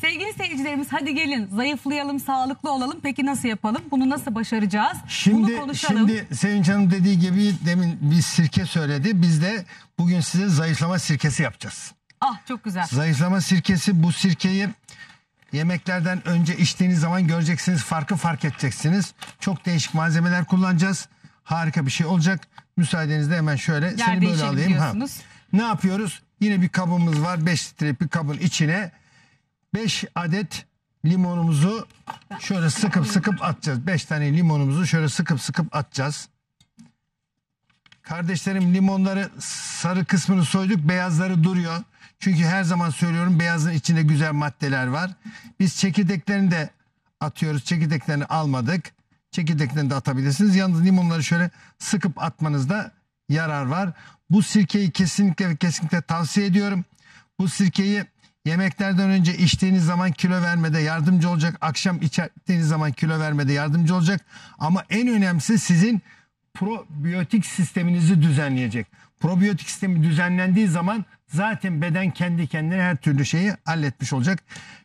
Sevgili seyircilerimiz hadi gelin zayıflayalım, sağlıklı olalım. Peki nasıl yapalım? Bunu nasıl başaracağız? Şimdi, Bunu konuşalım. Şimdi Sevinç Hanım dediği gibi demin bir sirke söyledi. Biz de bugün size zayıflama sirkesi yapacağız. Ah çok güzel. Zayıflama sirkesi bu sirkeyi yemeklerden önce içtiğiniz zaman göreceksiniz. Farkı fark edeceksiniz. Çok değişik malzemeler kullanacağız. Harika bir şey olacak. Müsaadenizle hemen şöyle Yer seni böyle alayım. Ha. Ne yapıyoruz? Yine bir kabımız var. 5 litre bir kabın içine 5 adet limonumuzu şöyle sıkıp sıkıp atacağız. 5 tane limonumuzu şöyle sıkıp sıkıp atacağız. Kardeşlerim limonları sarı kısmını soyduk beyazları duruyor. Çünkü her zaman söylüyorum beyazın içinde güzel maddeler var. Biz çekirdeklerini de atıyoruz. Çekirdeklerini almadık. Çekirdeklerini de atabilirsiniz. Yalnız limonları şöyle sıkıp atmanızda yarar var. Bu sirkeyi kesinlikle ve kesinlikle tavsiye ediyorum. Bu sirkeyi Yemeklerden önce içtiğiniz zaman kilo vermede yardımcı olacak. Akşam içtiğiniz zaman kilo vermede yardımcı olacak. Ama en önemlisi sizin probiyotik sisteminizi düzenleyecek. Probiyotik sistemi düzenlendiği zaman zaten beden kendi kendine her türlü şeyi halletmiş olacak.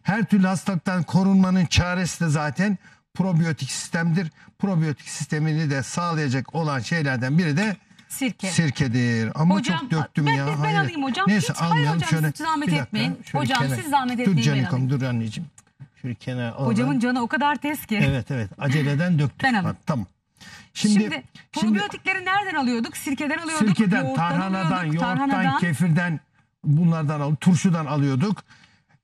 Her türlü hastalıktan korunmanın çaresi de zaten probiyotik sistemdir. Probiyotik sistemini de sağlayacak olan şeylerden biri de Sirke. Sirkedir. Ama hocam, çok döktüm ben, ya. Ben Hayır. alayım hocam. Neyse Hiç, almayalım hocam, şöyle. Siz zahmet dakika, etmeyin. Hocam kenar. siz zahmet etmeyin. Dur canikom dur anneciğim. Şöyle kenara alalım. Hocamın canı o kadar tez ki. Evet evet aceleden döktüm. ben alayım. Tamam. Şimdi, şimdi probiyotikleri şimdi, nereden alıyorduk? Sirkeden alıyorduk. Sirkeden, tarhanadan, yoğurttan, tarhanadan. kefirden bunlardan alıyorduk. Turşudan alıyorduk.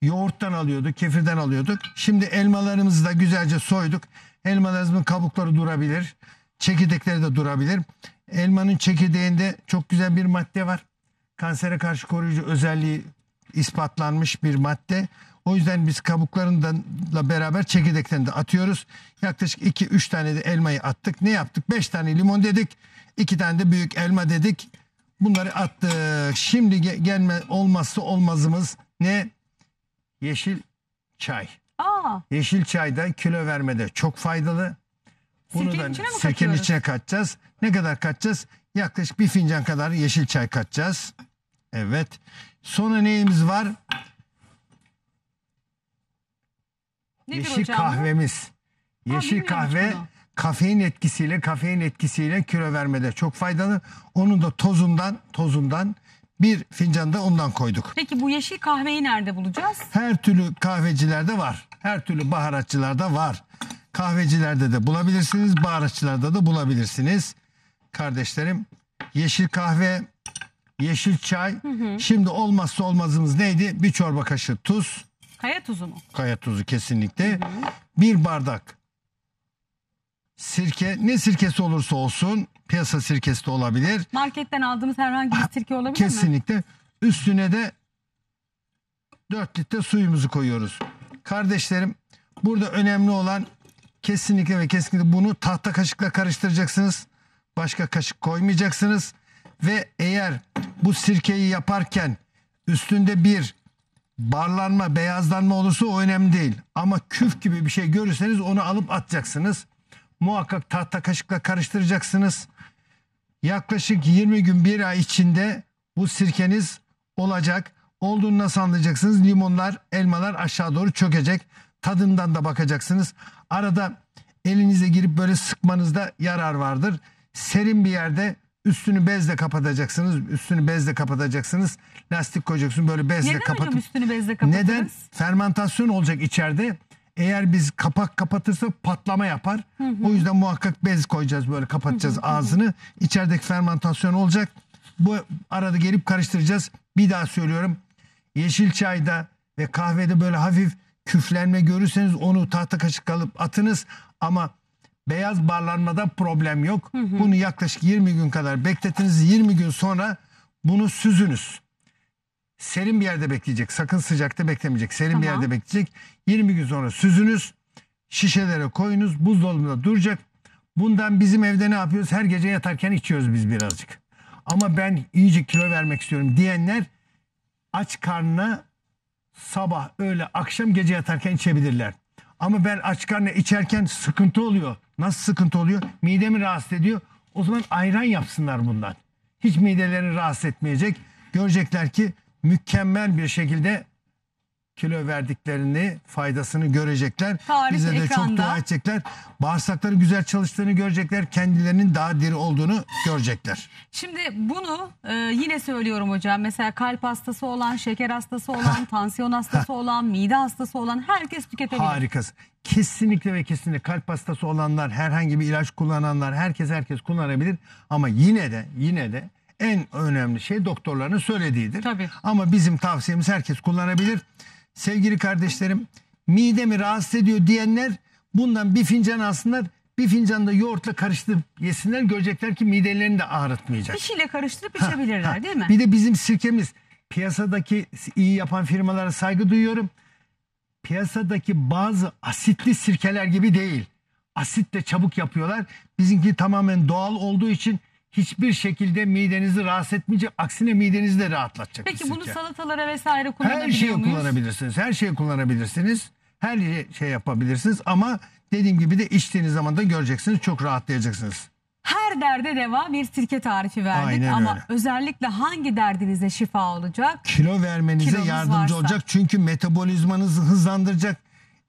Yoğurttan alıyorduk, kefirden alıyorduk. Şimdi elmalarımızı da güzelce soyduk. Elmalarımızın kabukları durabilir. Çekirdekleri de durabilir. Elmanın çekirdeğinde çok güzel bir madde var. Kansere karşı koruyucu özelliği ispatlanmış bir madde. O yüzden biz kabuklarıyla beraber çekirdekten de atıyoruz. Yaklaşık 2-3 tane de elmayı attık. Ne yaptık? 5 tane limon dedik. 2 tane de büyük elma dedik. Bunları attık. Şimdi gelme olmazsa olmazımız ne? Yeşil çay. Aa. Yeşil çay da kilo vermede çok faydalı. Bunu Sirkenin içine mi hani sirkenin katıyoruz? içine katacağız. Ne kadar katacağız? Yaklaşık bir fincan kadar yeşil çay katacağız. Evet. Sonra neyimiz var? Nedir yeşil hocam kahvemiz. Yeşil bilmiyorum kahve bunu. kafein etkisiyle kafein etkisiyle kilo vermede çok faydalı. Onun da tozundan tozundan bir fincan da ondan koyduk. Peki bu yeşil kahveyi nerede bulacağız? Her türlü kahvecilerde var. Her türlü baharatçılarda var. Kahvecilerde de bulabilirsiniz. Baharatçılarda da bulabilirsiniz. Kardeşlerim yeşil kahve, yeşil çay. Hı hı. Şimdi olmazsa olmazımız neydi? Bir çorba kaşığı tuz. Kaya tuzu mu? Kaya tuzu kesinlikle. Hı hı. Bir bardak sirke. Ne sirkesi olursa olsun piyasa sirkesi de olabilir. Marketten aldığımız herhangi bir sirke olabilir kesinlikle. mi? Kesinlikle. Üstüne de 4 litre suyumuzu koyuyoruz. Kardeşlerim burada önemli olan Kesinlikle ve kesinlikle bunu tahta kaşıkla karıştıracaksınız. Başka kaşık koymayacaksınız. Ve eğer bu sirkeyi yaparken üstünde bir barlanma, beyazlanma olursa o önemli değil. Ama küf gibi bir şey görürseniz onu alıp atacaksınız. Muhakkak tahta kaşıkla karıştıracaksınız. Yaklaşık 20 gün bir ay içinde bu sirkeniz olacak. Olduğunu nasıl anlayacaksınız? Limonlar, elmalar aşağı doğru çökecek tadından da bakacaksınız. Arada elinize girip böyle sıkmanızda yarar vardır. Serin bir yerde üstünü bezle kapatacaksınız. Üstünü bezle kapatacaksınız. Lastik koyacaksın böyle bezle Neden kapatıp. Neden üstünü bezle kapatırız? Neden? Fermentasyon olacak içeride. Eğer biz kapak kapatırsa patlama yapar. Hı hı. O yüzden muhakkak bez koyacağız böyle kapatacağız hı hı. ağzını. İçerideki fermentasyon olacak. Bu arada gelip karıştıracağız. Bir daha söylüyorum. Yeşil çayda ve kahvede böyle hafif küflenme görürseniz onu tahta kaşık alıp atınız ama beyaz barlanmada problem yok. Hı hı. Bunu yaklaşık 20 gün kadar bekletiniz. 20 gün sonra bunu süzünüz. Serin bir yerde bekleyecek. Sakın sıcakta beklemeyecek. Serin tamam. bir yerde bekleyecek. 20 gün sonra süzünüz. Şişelere koyunuz. Buzdolabında duracak. Bundan bizim evde ne yapıyoruz? Her gece yatarken içiyoruz biz birazcık. Ama ben iyice kilo vermek istiyorum diyenler aç karnına sabah, öğle, akşam, gece yatarken içebilirler. Ama ben aç karnına içerken sıkıntı oluyor. Nasıl sıkıntı oluyor? Midemi rahatsız ediyor. O zaman ayran yapsınlar bundan. Hiç midelerini rahatsız etmeyecek. Görecekler ki mükemmel bir şekilde kilo verdiklerini faydasını görecekler. Tarih Bize de ekranda. çok dua edecekler. Bağırsakları güzel çalıştığını görecekler. Kendilerinin daha diri olduğunu görecekler. Şimdi bunu e, yine söylüyorum hocam. Mesela kalp hastası olan, şeker hastası olan, tansiyon hastası olan, mide hastası olan herkes tüketebilir. Harikasın. Kesinlikle ve kesinlikle kalp hastası olanlar, herhangi bir ilaç kullananlar, herkes herkes kullanabilir. Ama yine de yine de en önemli şey doktorların söylediğidir. Tabii. Ama bizim tavsiyemiz herkes kullanabilir sevgili kardeşlerim midemi rahatsız ediyor diyenler bundan bir fincan alsınlar bir fincan da yoğurtla karıştırıp yesinler görecekler ki midelerini de ağrıtmayacak. Bir şeyle karıştırıp içebilirler ha, değil mi? Bir de bizim sirkemiz piyasadaki iyi yapan firmalara saygı duyuyorum. Piyasadaki bazı asitli sirkeler gibi değil. Asit de çabuk yapıyorlar. Bizimki tamamen doğal olduğu için hiçbir şekilde midenizi rahatsız etmeyecek. Aksine midenizi de rahatlatacak. Peki bunu sirke. salatalara vesaire kullanabiliyor Her şeyi muyuz? kullanabilirsiniz. Her şeyi kullanabilirsiniz. Her şey yapabilirsiniz ama dediğim gibi de içtiğiniz zaman da göreceksiniz. Çok rahatlayacaksınız. Her derde deva bir sirke tarifi verdik Aynen ama öyle. özellikle hangi derdinize şifa olacak? Kilo vermenize Kilomuz yardımcı varsa. olacak çünkü metabolizmanızı hızlandıracak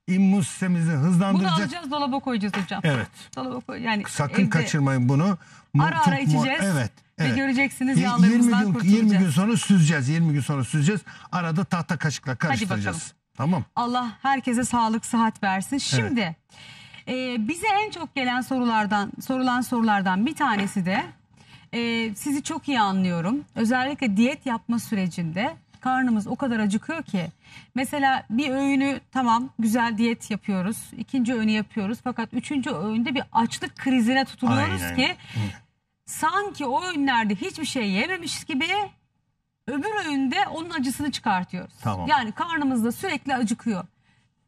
İmmün sistemimizi hızlandıracak. Bunu alacağız dolaba koyacağız hocam. Evet. Dolaba koy yani Sakın evde kaçırmayın bunu. Ara ara içeceğiz. Evet. Evet. Ve göreceksiniz yağlarımızdan 20 gün, kurtulacağız. 20 gün sonra süzeceğiz. 20 gün sonra süzeceğiz. Arada tahta kaşıkla karıştıracağız. Tamam. Allah herkese sağlık sıhhat versin. Şimdi e, bize en çok gelen sorulardan sorulan sorulardan bir tanesi de e, sizi çok iyi anlıyorum. Özellikle diyet yapma sürecinde karnımız o kadar acıkıyor ki. Mesela bir öğünü tamam güzel diyet yapıyoruz. ikinci öğünü yapıyoruz. Fakat üçüncü öğünde bir açlık krizine tutuluyoruz Aynen. ki sanki o öğünlerde hiçbir şey yememişiz gibi öbür öğünde onun acısını çıkartıyoruz. Tamam. Yani karnımızda sürekli acıkıyor.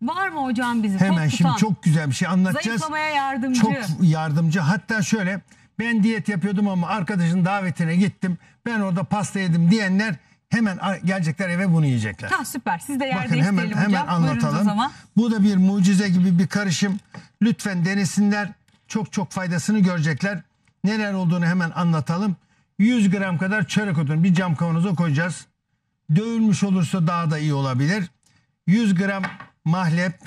Var mı hocam bizi? Hemen çok şimdi çok güzel bir şey anlatacağız. Zayıflamaya yardımcı. Çok yardımcı. Hatta şöyle ben diyet yapıyordum ama arkadaşın davetine gittim. Ben orada pasta yedim diyenler Hemen gelecekler eve bunu yiyecekler. Ha süper. Siz de yer Bakın, hemen, hocam. hemen anlatalım. Bu da bir mucize gibi bir karışım. Lütfen denesinler. Çok çok faydasını görecekler. Neler olduğunu hemen anlatalım. 100 gram kadar çörek otunu bir cam kavanoza koyacağız. Dövülmüş olursa daha da iyi olabilir. 100 gram mahlep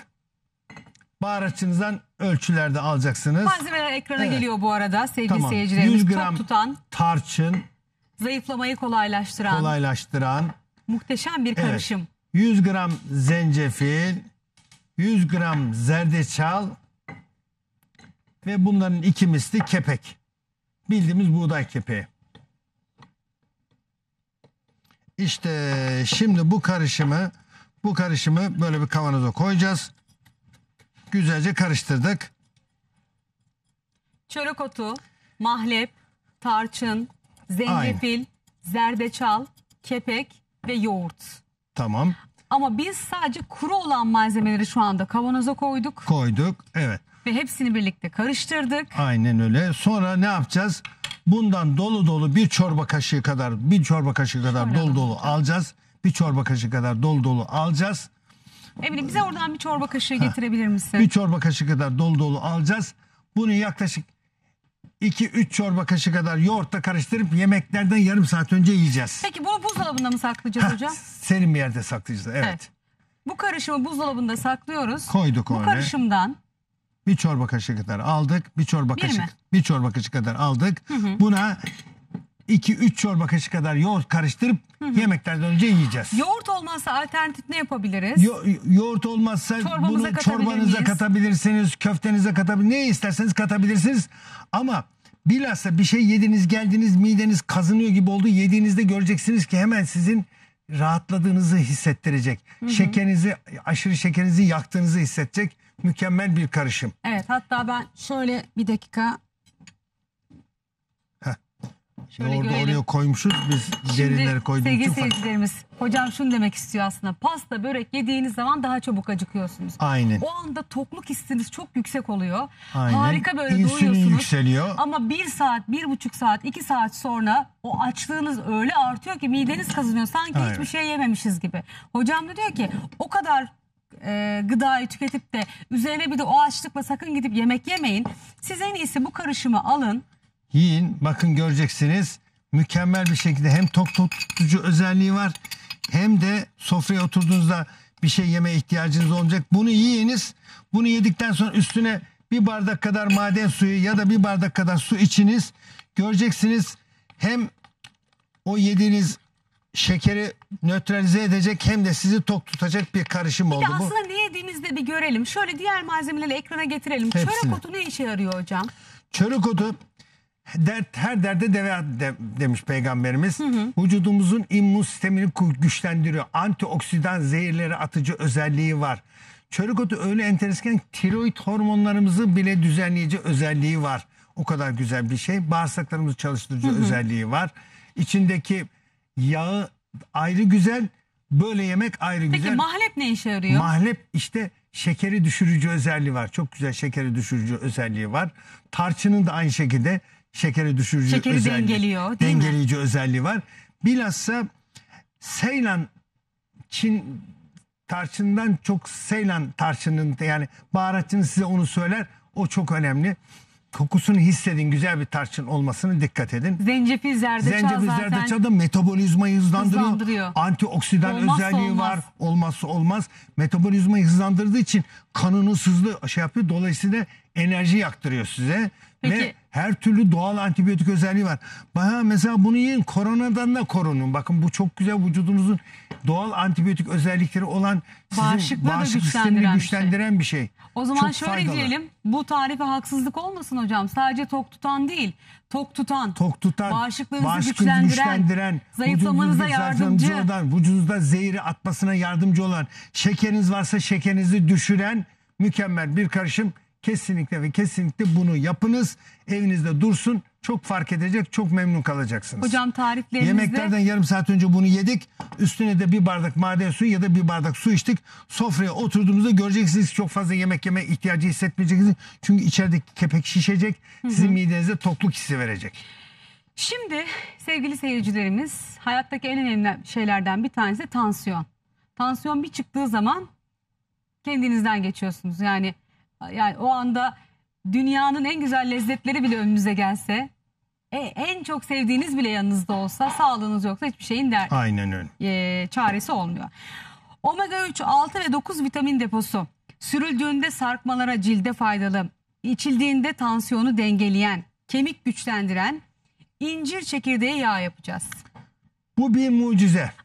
baharatçınızdan ölçülerde alacaksınız. Malzemeler ekrana evet. geliyor bu arada sevgili tamam. seyircilerimiz. 100 gram Top tutan tarçın, zayıflamayı kolaylaştıran kolaylaştıran muhteşem bir karışım. Evet, 100 gram zencefil, 100 gram zerdeçal ve bunların iki misli kepek. Bildiğimiz buğday kepeği. İşte şimdi bu karışımı bu karışımı böyle bir kavanoza koyacağız. Güzelce karıştırdık. Çörek otu, mahlep, tarçın, zencefil, Aynen. zerdeçal, kepek ve yoğurt. Tamam. Ama biz sadece kuru olan malzemeleri şu anda kavanoza koyduk. Koyduk evet. Ve hepsini birlikte karıştırdık. Aynen öyle. Sonra ne yapacağız? Bundan dolu dolu bir çorba kaşığı kadar, bir çorba kaşığı kadar Şöyle dolu dolu alacağız. Bir çorba kaşığı kadar dolu dolu alacağız. Eminim bize oradan bir çorba kaşığı getirebilir misin? Bir çorba kaşığı kadar dolu dolu alacağız. Bunu yaklaşık 2-3 çorba kaşığı kadar yoğurtla karıştırıp yemeklerden yarım saat önce yiyeceğiz. Peki bunu buzdolabında mı saklayacağız hocam? Serin bir yerde saklayacağız evet. evet. Bu karışımı buzdolabında saklıyoruz. Koyduk Bu öyle. karışımdan bir çorba kaşığı kadar aldık. Bir çorba bir kaşık. Mi? Bir çorba kaşığı kadar aldık. Hı hı. Buna 2-3 çorba kaşığı kadar yoğurt karıştırıp hı hı. yemeklerden önce yiyeceğiz. Yoğurt olmazsa alternatif ne yapabiliriz? Yo yoğurt olmazsa Çorbamıza bunu çorbanıza miyiz? katabilirsiniz, köftenize katabilirsiniz, ne isterseniz katabilirsiniz. Ama Bilhassa bir şey yediniz geldiniz mideniz kazınıyor gibi oldu. Yediğinizde göreceksiniz ki hemen sizin rahatladığınızı hissettirecek. Hı hı. Şekerinizi, aşırı şekerinizi yaktığınızı hissedecek. Mükemmel bir karışım. Evet hatta ben şöyle bir dakika Şöyle Yoğurdu görelim. oraya koymuşuz biz derinleri koyduğumuz Sevgili için. fark- seyircilerimiz hocam şunu demek istiyor aslında pasta börek yediğiniz zaman daha çabuk acıkıyorsunuz. Aynen. O anda tokluk hissiniz çok yüksek oluyor. Aynen. Harika böyle İnsülin doyuyorsunuz. yükseliyor. Ama bir saat, bir buçuk saat, iki saat sonra o açlığınız öyle artıyor ki mideniz kazınıyor. Sanki Aynen. hiçbir şey yememişiz gibi. Hocam da diyor ki o kadar e, gıdayı tüketip de üzerine bir de o açlıkla sakın gidip yemek yemeyin. Siz en iyisi bu karışımı alın yiyin. Bakın göreceksiniz mükemmel bir şekilde hem tok tutucu özelliği var hem de sofraya oturduğunuzda bir şey yeme ihtiyacınız olacak. Bunu yiyiniz. Bunu yedikten sonra üstüne bir bardak kadar maden suyu ya da bir bardak kadar su içiniz. Göreceksiniz hem o yediğiniz şekeri nötralize edecek hem de sizi tok tutacak bir karışım bir oldu. Bir aslında bu. ne yediğimizde bir görelim. Şöyle diğer malzemeleri ekrana getirelim. Hepsini. Çörek otu ne işe yarıyor hocam? Çörek otu Dert her derde deve de, demiş peygamberimiz. Hı hı. Vücudumuzun immün sistemini güçlendiriyor. Antioksidan zehirleri atıcı özelliği var. Çörük otu öyle enteresan. tiroid hormonlarımızı bile düzenleyici özelliği var. O kadar güzel bir şey. Bağırsaklarımızı çalıştırıcı hı hı. özelliği var. İçindeki yağı ayrı güzel. Böyle yemek ayrı Peki, güzel. Peki mahlep ne işe yarıyor? Mahlep işte şekeri düşürücü özelliği var. Çok güzel şekeri düşürücü özelliği var. Tarçının da aynı şekilde şekeri düşürücü Şekeri özelliği, dengeliyor, değil mi? dengeleyici özelliği var. Bilhassa Seylan Çin tarçından çok Seylan tarçının yani baharatçının size onu söyler. O çok önemli. Kokusunu hissedin güzel bir tarçın olmasını dikkat edin. Zencefil, zerdeçal Zencefil zaten zerdeçal da metabolizmayı hızlandırıyor. hızlandırıyor. Antioksidan Olmazsa özelliği olmaz. var. Olmazsa olmaz. Metabolizmayı hızlandırdığı için kanınız hızlı şey yapıyor. Dolayısıyla enerji yaktırıyor size. Peki. Ve her türlü doğal antibiyotik özelliği var. Bana mesela bunu yiyin koronadan da korunun. Bakın bu çok güzel vücudunuzun doğal antibiyotik özellikleri olan sizin bağışıklığı sistemini güçlendiren şey. bir şey. O zaman çok şöyle faydalı. diyelim bu tarife haksızlık olmasın hocam. Sadece tok tutan değil tok tutan, tok tutan bağışıklığınızı, bağışıklığınızı güçlendiren, güçlendiren zayıflamanıza yardımcı, yardımcı olan, vücudunuzda zehri atmasına yardımcı olan, şekeriniz varsa şekerinizi düşüren mükemmel bir karışım Kesinlikle ve kesinlikle bunu yapınız. Evinizde dursun. Çok fark edecek, çok memnun kalacaksınız. Hocam tariflerinizde... Yemeklerden yarım saat önce bunu yedik. Üstüne de bir bardak maden suyu ya da bir bardak su içtik. Sofraya oturduğumuzda göreceksiniz çok fazla yemek yeme ihtiyacı hissetmeyeceksiniz. Çünkü içerideki kepek şişecek. Sizin hı hı. midenize tokluk hissi verecek. Şimdi sevgili seyircilerimiz hayattaki en önemli şeylerden bir tanesi tansiyon. Tansiyon bir çıktığı zaman kendinizden geçiyorsunuz. Yani yani o anda dünyanın en güzel lezzetleri bile önünüze gelse e, en çok sevdiğiniz bile yanınızda olsa sağlığınız yoksa hiçbir şeyin der, Aynen öyle. E, çaresi olmuyor. Omega 3, 6 ve 9 vitamin deposu sürüldüğünde sarkmalara cilde faydalı, içildiğinde tansiyonu dengeleyen, kemik güçlendiren incir çekirdeği yağ yapacağız. Bu bir mucize.